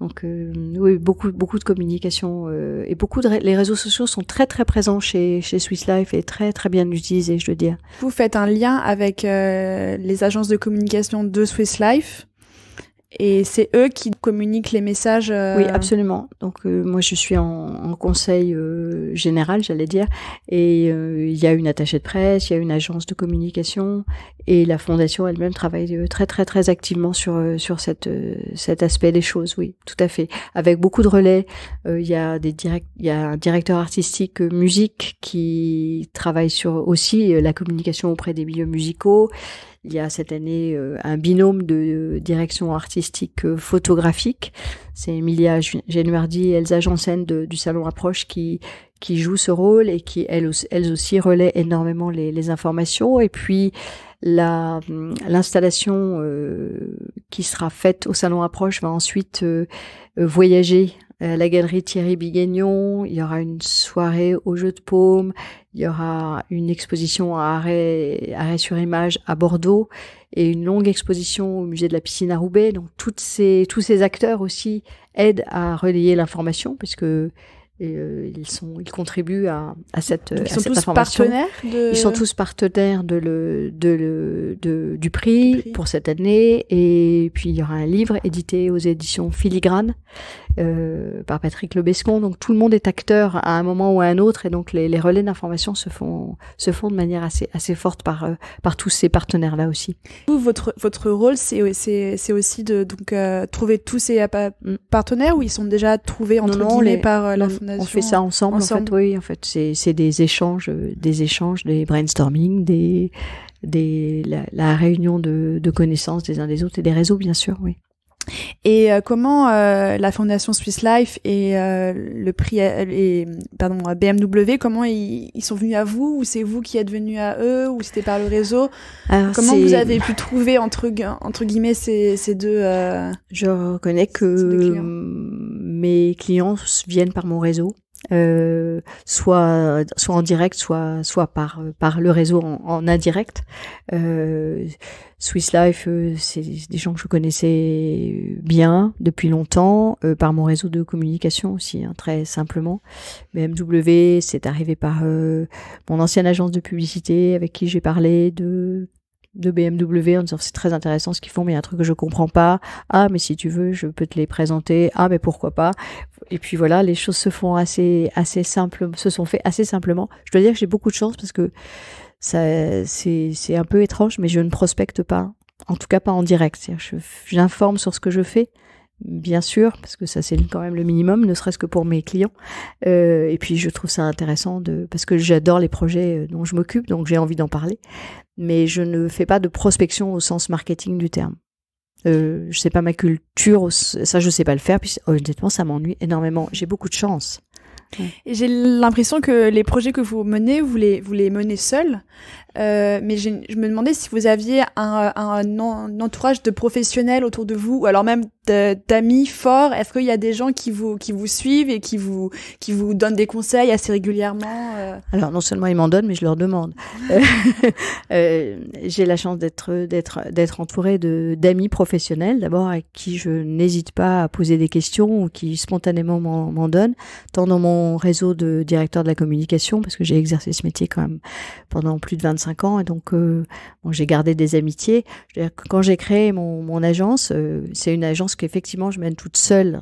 Donc euh, oui, beaucoup beaucoup de communication euh, et beaucoup de les réseaux sociaux sont très très présents chez chez Swiss Life et très très bien utilisés, je dois dire. Vous faites un lien avec euh, les agences de communication de Swiss Life et c'est eux qui communiquent les messages. Euh, oui, absolument. Donc euh, moi je suis en, en conseil euh, général, j'allais dire, et il y a une attachée de presse, il y a une agence de communication, et la fondation elle-même travaille très très très activement sur sur cette cet aspect des choses. Oui, tout à fait. Avec beaucoup de relais, il y a des direct, il y a un directeur artistique musique qui travaille sur aussi la communication auprès des milieux musicaux. Il y a cette année euh, un binôme de euh, direction artistique euh, photographique. C'est Emilia Genuardi et Elsa Janssen de, du Salon Approche qui qui jouent ce rôle et qui elles, elles aussi relaient énormément les, informations. Et puis la hum, l'installation qui sera faite au salon approche va ensuite voyager euh, la galerie Thierry Biguignon, il y aura une soirée au jeu de paume, il y aura une exposition à arrêt, arrêt sur image à Bordeaux et une longue exposition au musée de la piscine à Roubaix. Donc toutes ces, tous ces acteurs aussi aident à relayer l'information puisque que euh, ils sont ils contribuent à, à cette ils sont tous partenaires ils sont tous partenaires de le, de le du prix pour cette année et puis il y aura un livre édité aux éditions Filigrane euh, par Patrick Lebescon. Donc tout le monde est acteur à un moment ou à un autre, et donc les, relais d'information se font se font de manière assez assez forte par euh, par tous ces partenaires là aussi. votre votre rôle c'est c'est c'est aussi de donc euh, trouver tous ces partenaires ou ils sont déjà trouvés entre non, les, par la fondation. On fait ça ensemble, en fait. Oui, en fait c'est c'est des échanges, des échanges, des brainstorming, des des la, réunion de, de connaissances des uns des autres et des réseaux bien sûr. Oui. Et euh, comment euh, la fondation Swiss Life et euh, le prix et pardon BMW, comment ils, sont venus à vous ou c'est vous qui êtes venu à eux ou c'était par le réseau Comment vous avez pu trouver entre entre guillemets ces, ces deux Je reconnais que mes clients viennent par mon réseau. Euh, soit soit en direct, soit soit par par le réseau en, en indirect. Euh, Swiss Life, euh, c'est des gens que je connaissais bien depuis longtemps euh, par mon réseau de communication aussi, hein, très simplement. BMW, c'est arrivé par mon ancienne agence de publicité avec qui j'ai parlé de de BMW en disant c'est très intéressant ce qu'ils font, mais il y a un truc que je comprends pas. Ah, mais si tu veux, je peux te les présenter. Ah, mais pourquoi pas. Et puis voilà, les choses se font assez, assez simples, se sont fait assez simplement. Je dois dire que j'ai beaucoup de chance parce que ça, c'est, un peu étrange, mais je ne prospecte pas. En tout cas, pas en direct. j'informe sur ce que je fais, bien sûr, parce que ça c'est quand même le minimum, ne serait-ce que pour mes clients. Euh, et puis je trouve ça intéressant de, parce que j'adore les projets euh, dont je m'occupe, donc j'ai envie d'en parler mais je ne fais pas de prospection au sens marketing du terme. Euh, je sais pas ma culture, ça je sais pas le faire, puis honnêtement ça m'ennuie énormément. J'ai beaucoup de chance. J'ai l'impression que les projets que vous menez, vous les, vous les menez seuls euh, mais je me demandais si vous aviez un, entourage de professionnels autour de vous, ou alors même d'amis forts. Est-ce qu'il y a des gens qui vous, qui vous suivent et qui vous, qui vous donnent des conseils assez régulièrement euh Alors, non seulement ils m'en donnent, mais je leur demande. Euh, j'ai la chance d'être entourée d'amis professionnels, d'abord à qui je n'hésite pas à poser des questions ou qui spontanément m'en donnent, tant dans mon réseau de directeur de la communication, parce que j'ai exercé ce métier quand même pendant plus de 25 ans, et donc euh, j'ai gardé des amitiés. quand j'ai créé mon, agence, euh, c'est une agence qu'effectivement je mène toute seule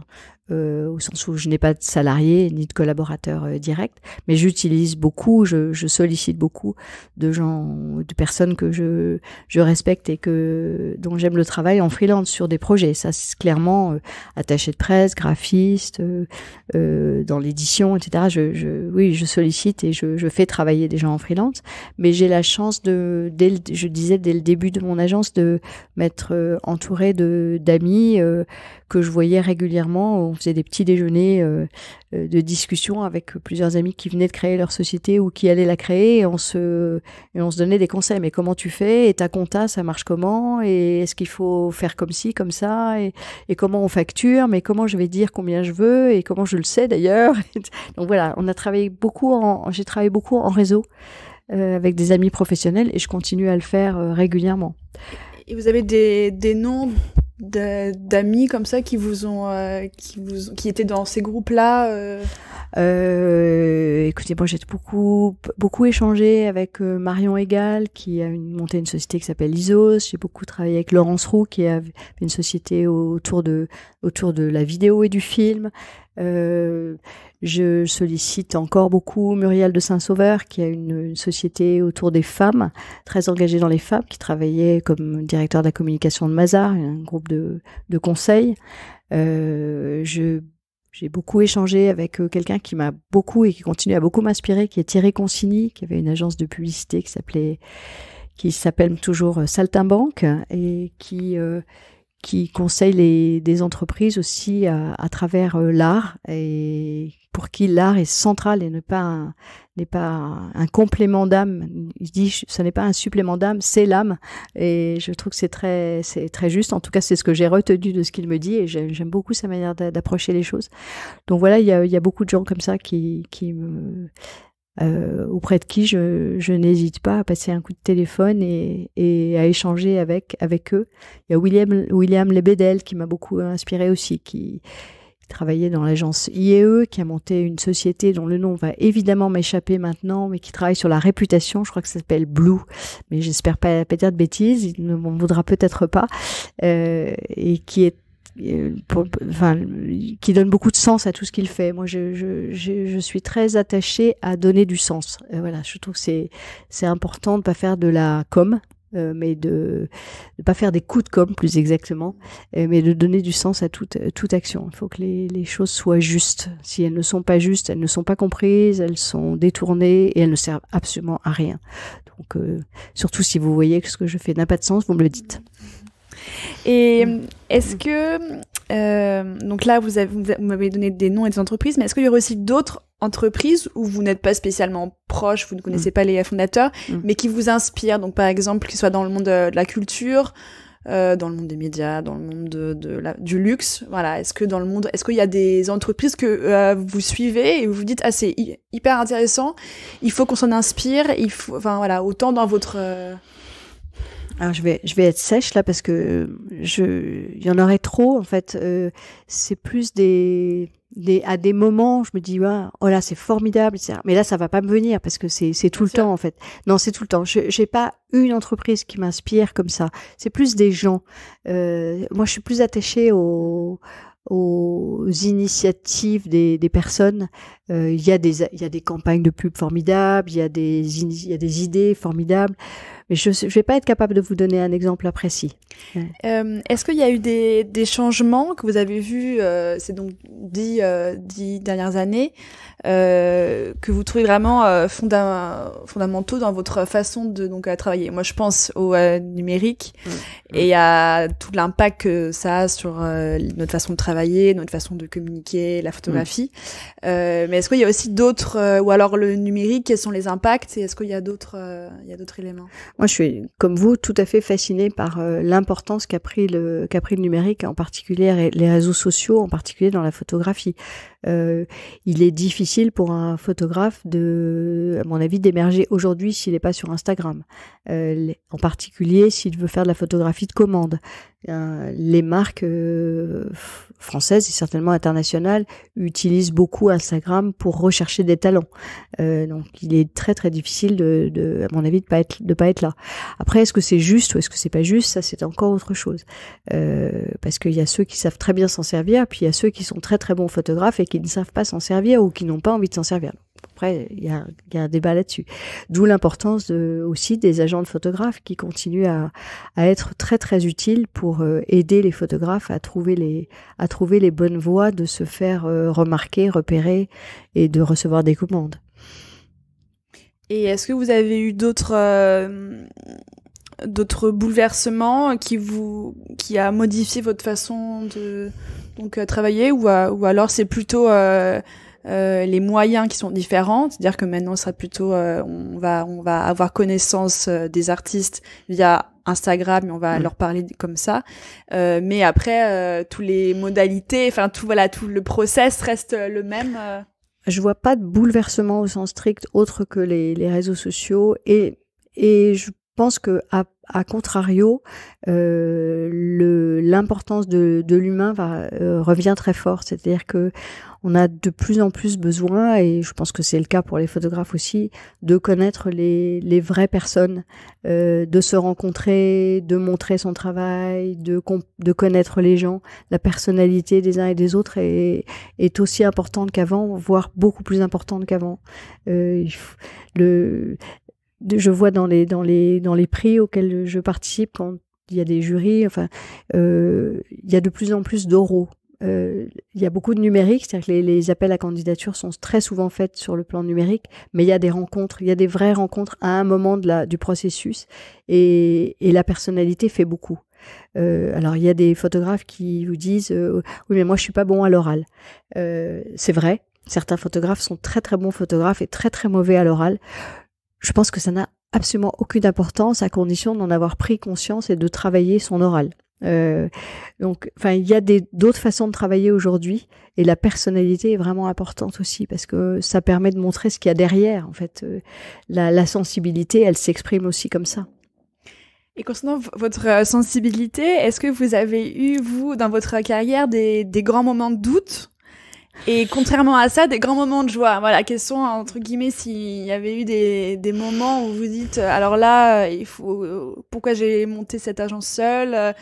euh, au sens où je n'ai pas de salarié ni de collaborateur euh, direct, mais j'utilise beaucoup, je, je, sollicite beaucoup de gens, de personnes que je, je respecte et que dont j'aime le travail en freelance sur des projets. Ça, c'est clairement euh, attaché de presse, graphiste, dans l'édition, etc. Je, je, oui, je sollicite et je, je fais travailler des gens en freelance, mais j'ai la chance de, dès je disais dès le début de mon agence, de m'être entouré de d'amis que je voyais régulièrement. On faisait des petits déjeuners euh, euh, de discussion avec plusieurs amis qui venaient de créer leur société ou qui allaient la créer et on se, on se donnait des conseils. Mais comment tu fais Et ta compta, ça marche comment Et est-ce qu'il faut faire comme ci, comme ça et, comment on facture Mais comment je vais dire combien je veux Et comment je le sais d'ailleurs Donc voilà, on a travaillé beaucoup j'ai travaillé beaucoup en réseau. Euh, avec des amis professionnels et je continue à le faire régulièrement. Et vous avez des, des noms d'amis comme ça qui vous ont euh, qui vous qui étaient dans ces groupes là euh? Euh, écoutez moi j'ai beaucoup beaucoup échangé avec Marion Egal qui a monté une société qui s'appelle Isos j'ai beaucoup travaillé avec Laurence Roux qui a une société autour de autour de la vidéo et du film je sollicite encore beaucoup Muriel de Saint-Sauveur, qui a une, société autour des femmes, très engagée dans les femmes, qui travaillait comme directeur de la communication de Mazar, un groupe de, conseils. Euh, j'ai beaucoup échangé avec euh, quelqu'un qui m'a beaucoup et qui continue à beaucoup m'inspirer, qui est Thierry Consigny, qui avait une agence de publicité qui s'appelait, qui s'appelle toujours euh, Saltimbanque et qui qui conseille des entreprises aussi à, à travers l'art et pour qui l'art est central et n'est pas n'est pas un, complément d'âme. Il dit ce n'est pas un supplément d'âme, c'est l'âme. Et je trouve que c'est très c'est très juste. En tout cas, c'est ce que j'ai retenu de ce qu'il me dit et j'aime beaucoup sa manière d'approcher les choses. Donc voilà, il y a, il y a beaucoup de gens comme ça qui qui me euh, auprès de qui je, n'hésite pas à passer un coup de téléphone et, et, à échanger avec, avec eux. Il y a William, William Lebedel qui m'a beaucoup inspiré aussi, qui, travaillait dans l'agence IEE, e, qui a monté une société dont le nom va évidemment m'échapper maintenant, mais qui travaille sur la réputation. Je crois que ça s'appelle Blue, mais j'espère pas, pas dire de bêtises. Il ne m'en voudra peut-être pas, euh, et qui est euh, enfin, qui donne beaucoup de sens à tout ce qu'il fait. Moi, je, je, je, suis très attachée à donner du sens. Euh, voilà, je trouve que c'est important de pas faire de la com, euh, mais de ne pas faire des coups de com plus exactement, euh, mais de donner du sens à toute, euh, toute action. Il faut que les, choses soient justes. Si elles ne sont pas justes, elles ne sont pas comprises, elles sont détournées et elles ne servent absolument à rien. Donc surtout si vous voyez que ce que je fais n'a pas de sens, vous me le dites. Et est-ce que, euh, donc là, vous, m'avez donné des noms et des entreprises, mais est-ce qu'il y a aussi d'autres entreprises où vous n'êtes pas spécialement proche, vous ne connaissez mm. pas les fondateurs, mm. mais qui vous inspirent Donc, par exemple, qu'ils soient dans le monde euh, de la culture, euh, dans le monde des médias, dans le monde de, la, du luxe. Voilà, est-ce que dans le monde, est-ce qu'il y a des entreprises que vous suivez et vous vous dites ah c'est hyper intéressant, il faut qu'on s'en inspire, il faut, enfin voilà, autant dans votre alors je vais, je vais être sèche là parce que je, il y en aurait trop en fait. Euh, c'est plus des, des, à des moments, je me dis oh là c'est formidable, mais là ça va pas me venir parce que c'est, c'est tout le temps en fait. Non c'est tout le temps. Je, j'ai pas une entreprise qui m'inspire comme ça. C'est plus des gens. Euh, moi je suis plus attachée aux aux initiatives des, des personnes. Euh, il y, a des, y a des campagnes de pub formidables, il y, a des, y a des idées formidables. Mais je ne vais pas être capable de vous donner un exemple précis. Euh, Est-ce qu'il y a eu des, des, changements que vous avez vus euh, ces donc dix, euh, dix dernières années euh, que vous trouvez vraiment euh, fondamentaux dans votre façon de donc à travailler Moi, je pense au euh, numérique mm. et à tout l'impact que ça a sur notre façon de travailler, notre façon de communiquer, la photographie. Mm. mais est-ce qu'il y a aussi d'autres, ou alors le numérique, quels sont les impacts et est-ce qu'il y a d'autres, il y a d'autres éléments moi, je suis, comme vous, tout à fait fascinée par euh, l'importance qu'a pris, le, qu'a numérique, en particulier les réseaux sociaux, en particulier dans la photographie. Euh, il est difficile pour un photographe, de, à mon avis, d'émerger aujourd'hui s'il n'est pas sur Instagram, euh, en particulier s'il veut faire de la photographie de commande les marques euh, françaises et certainement internationales utilisent beaucoup Instagram pour rechercher des talents. Euh, donc, il est très très difficile, de, à mon avis, de pas être de pas être là. Après, est-ce que c'est juste ou est-ce que c'est pas juste Ça, c'est encore autre chose, euh, parce qu'il y a ceux qui savent très bien s'en servir, puis il y a ceux qui sont très très bons photographes et qui ne savent pas s'en servir ou qui n'ont pas envie de s'en servir. Après, il y a, un débat là-dessus. D'où l'importance de, aussi des agents de photographes qui continuent à, être très très utiles pour euh, aider les photographes à trouver les, à trouver les bonnes voies de se faire euh, remarquer, repérer et de recevoir des commandes. Et est-ce que vous avez eu d'autres euh, d'autres bouleversements qui vous qui a modifié votre façon de donc travailler ou, ou alors c'est plutôt euh, les moyens qui sont différents, c'est-à-dire que maintenant, ça plutôt, euh, on va, on va avoir connaissance euh, des artistes via Instagram, et on va mm. leur parler comme ça. mais après, tous les modalités, enfin tout voilà, tout le process reste le même. Je vois pas de bouleversement au sens strict autre que les, les réseaux sociaux et et je pense que à a contrario, euh, l'importance de, l'humain euh, revient très fort. C'est-à-dire que on a de plus en plus besoin, et je pense que c'est le cas pour les photographes aussi, de connaître les, vraies personnes, euh, de se rencontrer, de montrer son travail, de, de connaître les gens. La personnalité des uns et des autres est, est aussi importante qu'avant, voire beaucoup plus importante qu'avant. le, je vois dans les, dans, les, dans les prix auxquels je participe quand il y a des jurys, enfin, euh, il y a de plus en plus d'oraux. Euh, il y a beaucoup de numérique, c'est-à-dire que les, appels à candidature sont très souvent faits sur le plan numérique, mais il y a des rencontres, il y a des vraies rencontres à un moment de la, du processus et, et la personnalité fait beaucoup. Euh, alors il y a des photographes qui vous disent oui mais moi je suis pas bon à l'oral. c'est vrai, certains photographes sont très très bons photographes et très très mauvais à l'oral je pense que ça n'a absolument aucune importance à condition d'en avoir pris conscience et de travailler son oral. Euh, donc, enfin, il y a d'autres façons de travailler aujourd'hui, et la personnalité est vraiment importante aussi parce que ça permet de montrer ce qu'il y a derrière. En fait, euh, la, sensibilité, elle s'exprime aussi comme ça. Et concernant votre euh, sensibilité, est-ce que vous avez eu, vous, dans votre carrière, des grands moments de doute et contrairement à ça, des grands moments de joie. Voilà, question entre guillemets s'il y avait eu des, des, moments où vous dites euh, alors là, euh, il faut euh, pourquoi j'ai monté cette agence seul ?»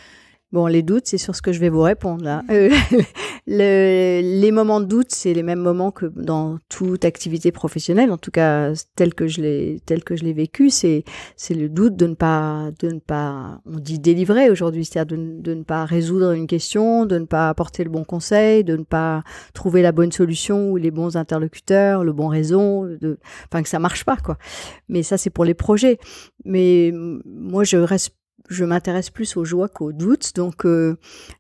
Bon, les doutes, c'est sur ce que je vais vous répondre mhm. euh, les moments de doute, c'est les mêmes moments que dans toute activité professionnelle, en tout cas tel que je l'ai tel que je vécu, c'est c'est le doute de ne pas de ne pas on dit délivrer aujourd'hui, c'est-à-dire de, ne pas résoudre une question, de ne pas apporter le bon conseil, de ne pas trouver la bonne solution ou les bons interlocuteurs, le bon raison, de, enfin que ça marche pas quoi. Mais ça c'est pour les projets. Mais moi je reste je m'intéresse plus aux joies qu'aux doutes. Donc, euh,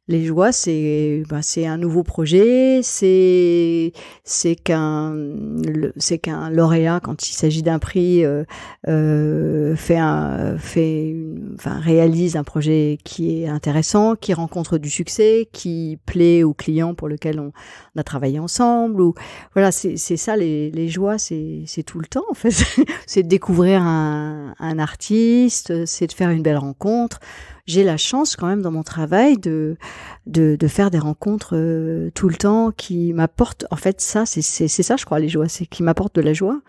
les joies, c'est bah, c'est un nouveau projet, c'est c'est qu'un c'est qu'un lauréat quand il s'agit d'un prix euh, euh, fait un fait une, enfin réalise un projet qui est intéressant, qui rencontre du succès, qui plaît aux clients pour lequel on, a travaillé ensemble. Ou voilà, c'est ça les, les joies, c'est c'est tout le temps en fait. c'est de découvrir un, un artiste, c'est de faire une belle rencontre j'ai la chance quand même dans mon travail de de, faire des rencontres euh, tout le temps qui m'apportent. En fait, ça c'est c'est ça je crois les joies, c'est qui m'apportent de la joie.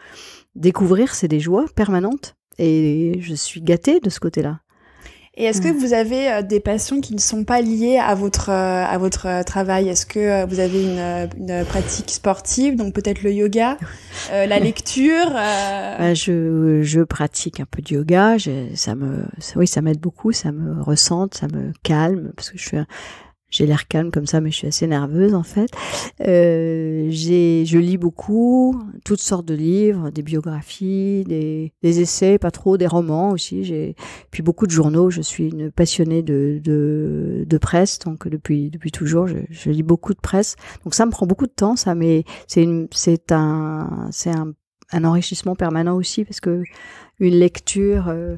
Découvrir c'est des joies permanentes et je suis gâtée de ce côté-là. Et est-ce que mm. vous avez euh, des passions qui ne sont pas liées à votre euh, à votre euh, travail Est-ce que vous avez une, une pratique sportive, donc peut-être le yoga, la lecture bah, je, je pratique un peu de yoga. ça me oui ça m'aide beaucoup, ça me ressente, ça me calme parce que je suis j'ai l'air calme comme ça, mais je suis assez nerveuse en fait. Euh, je lis beaucoup, toutes sortes de livres, des biographies, des, des essais, pas trop, des romans aussi. J'ai puis beaucoup de journaux. Je suis une passionnée de, de, de presse, donc depuis depuis toujours, je, je, lis beaucoup de presse. Donc ça me prend beaucoup de temps, ça, mais c'est c'est un c'est un, un enrichissement permanent aussi parce que une lecture. Euh,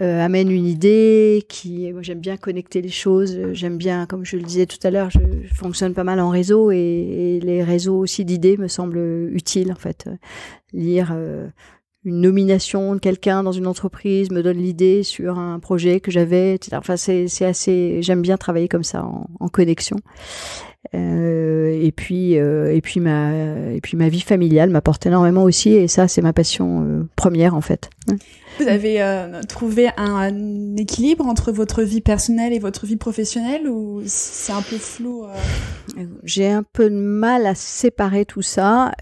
euh, amène une idée, qui moi j'aime bien connecter les choses, euh, j'aime bien, comme je le disais tout à l'heure, je, fonctionne pas mal en réseau et, les réseaux aussi d'idées me semblent utiles en fait. Euh, lire une nomination de quelqu'un dans une entreprise me donne l'idée sur un projet que j'avais, etc. Enfin, c'est, assez. J'aime bien travailler comme ça en, connexion. Euh, et puis, euh, et puis ma, et puis ma vie familiale m'apporte énormément aussi, et ça, c'est ma passion euh, première en fait. Vous avez trouvé un, équilibre entre votre vie personnelle et votre vie professionnelle, ou c'est un peu flou J'ai un peu de mal à séparer tout ça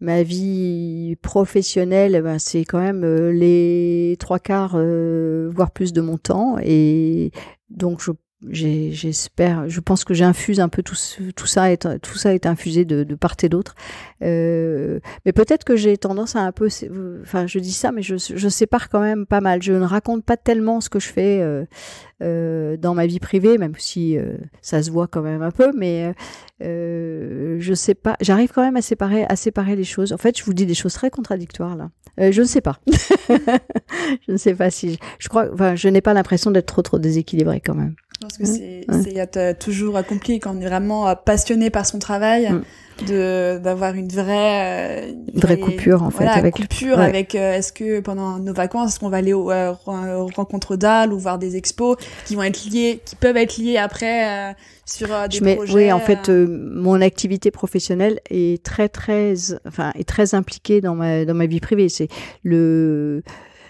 ma vie professionnelle, eh ben, c'est quand même euh, les trois quarts, euh, voire plus de mon temps. Et donc, je j'espère, je pense que j'infuse un peu tout, tout, ça, est, tout ça est infusé de, part et d'autre. Euh, mais peut-être que j'ai tendance à un peu, enfin je dis ça, mais je, sépare quand même pas mal. Je ne raconte pas tellement ce que je fais euh, euh, dans ma vie privée, même si euh, ça se voit quand même un peu, mais je sais pas, j'arrive quand même à séparer, à séparer les choses. En fait, je vous dis des choses très contradictoires là. je ne sais pas. je ne sais pas si je, je crois. Enfin, je n'ai pas l'impression d'être trop trop déséquilibrée quand même pense que c'est toujours accompli quand on est vraiment euh, passionné par son travail, mm. de d'avoir euh, une vraie vraie coupure en fait voilà, avec coupure avec euh, est-ce que pendant nos vacances est-ce qu'on va aller aux, euh, rencontres d'âles ou voir des expos qui vont être liés, qui peuvent être liés après sur des Je projets. Oui, en fait, mon activité professionnelle est très très enfin est très impliquée dans ma dans ma vie privée. C'est le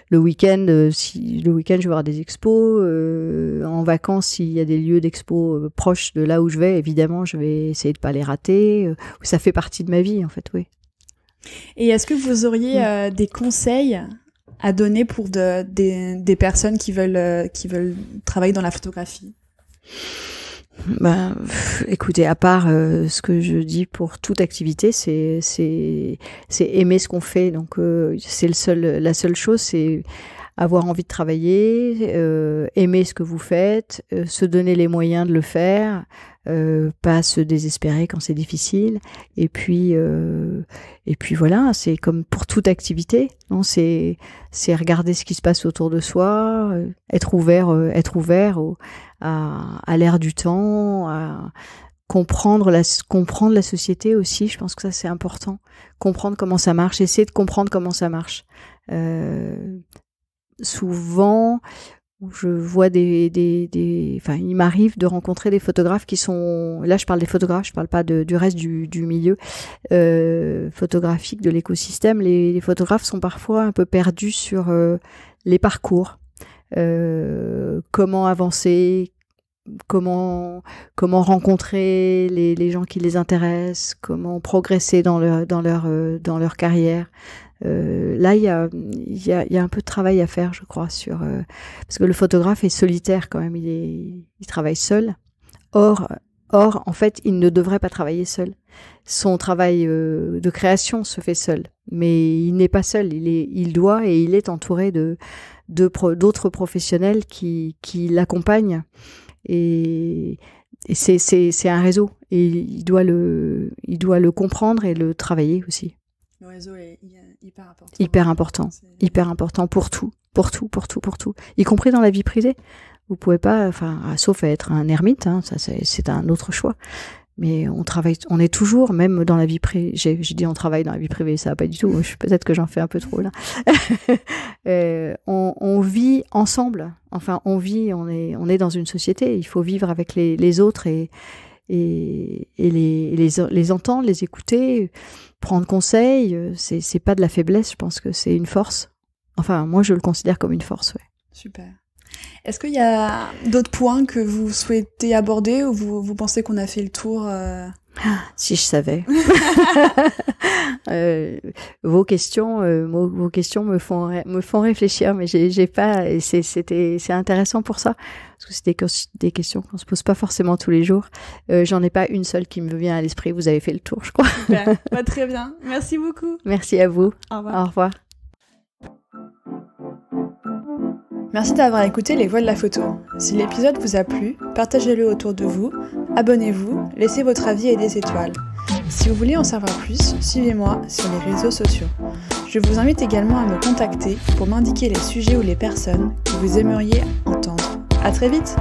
le week-end, euh, si le week-end, je vais voir des expos. Euh, en vacances, s'il y a des lieux d'expo euh, proches de là où je vais, évidemment, je vais essayer de pas les rater. ça fait partie de ma vie, en fait, oui. Et est-ce que vous auriez des conseils à donner pour des, des, personnes qui veulent, qui veulent travailler dans la photographie ben, écoutez, à part euh, ce que je dis pour toute activité, c'est c'est aimer ce qu'on fait. Donc euh, c'est le seul la seule chose, c'est avoir envie de travailler, euh, aimer ce que vous faites, se donner les moyens de le faire, euh, pas se désespérer quand c'est difficile, et puis euh, et puis voilà, c'est comme pour toute activité, non C'est c'est regarder ce qui se passe autour de soi, euh, être ouvert, euh, être ouvert au, à, l'air du temps, à comprendre la comprendre la société aussi. Je pense que ça c'est important, comprendre comment ça marche, essayer de comprendre comment ça marche. Euh, souvent je vois des, des, des enfin, il m'arrive de rencontrer des photographes qui sont, là je parle des photographes, je parle pas du reste du, milieu euh, photographique de l'écosystème. Les, photographes sont parfois un peu perdus sur euh, les parcours, euh, comment avancer, comment comment rencontrer les, gens qui les intéressent, comment progresser dans dans leur dans leur carrière, euh, là, il y a, un peu de travail à faire, je crois, sur euh, parce que le photographe est solitaire quand même. Il, est, il travaille seul. Or, or, en fait, il ne devrait pas travailler seul. Son travail euh, de création se fait seul, mais il n'est pas seul. Il est, il doit et il est entouré de d'autres professionnels qui, l'accompagnent et, et c'est un réseau et il doit le il doit le comprendre et le travailler aussi. Le réseau est hyper important. Hyper important. Hyper important pour tout, pour tout, pour tout, pour tout. Y compris dans la vie privée. Vous pouvez pas, enfin, ah, sauf être un ermite, hein, ça c'est un autre choix. Mais on travaille, on est toujours, même dans la vie privée. J'ai dit on travaille dans la vie privée, ça va pas du tout. Peut-être que j'en fais un peu trop là. Euh, on, vit ensemble. Enfin, on vit, on est, on est dans une société. Il faut vivre avec les, autres et et, les, les, les entendre, les écouter prendre conseil, euh, c'est, c'est pas de la faiblesse, je pense que c'est une force. Enfin, moi, je le considère comme une force, ouais. Super. Est-ce qu'il y a d'autres points que vous souhaitez aborder ou vous, pensez qu'on a fait le tour euh, si je savais. Euh, vos questions, euh, vos questions me font me font réfléchir, mais j'ai pas. C'était c'est intéressant pour ça parce que c'est des, des, questions qu'on se pose pas forcément tous les jours. Euh, j'en ai pas une seule qui me vient à l'esprit. Vous avez fait le tour, je crois. Ouais, bah, très bien. Merci beaucoup. Merci à vous. Au revoir. Merci d'avoir écouté Les Voix de la Photo. Si l'épisode vous a plu, partagez-le autour de vous, abonnez-vous, laissez votre avis et des étoiles. Si vous voulez en savoir plus, suivez-moi sur les réseaux sociaux. Je vous invite également à me contacter pour m'indiquer les sujets ou les personnes que vous aimeriez entendre. A très vite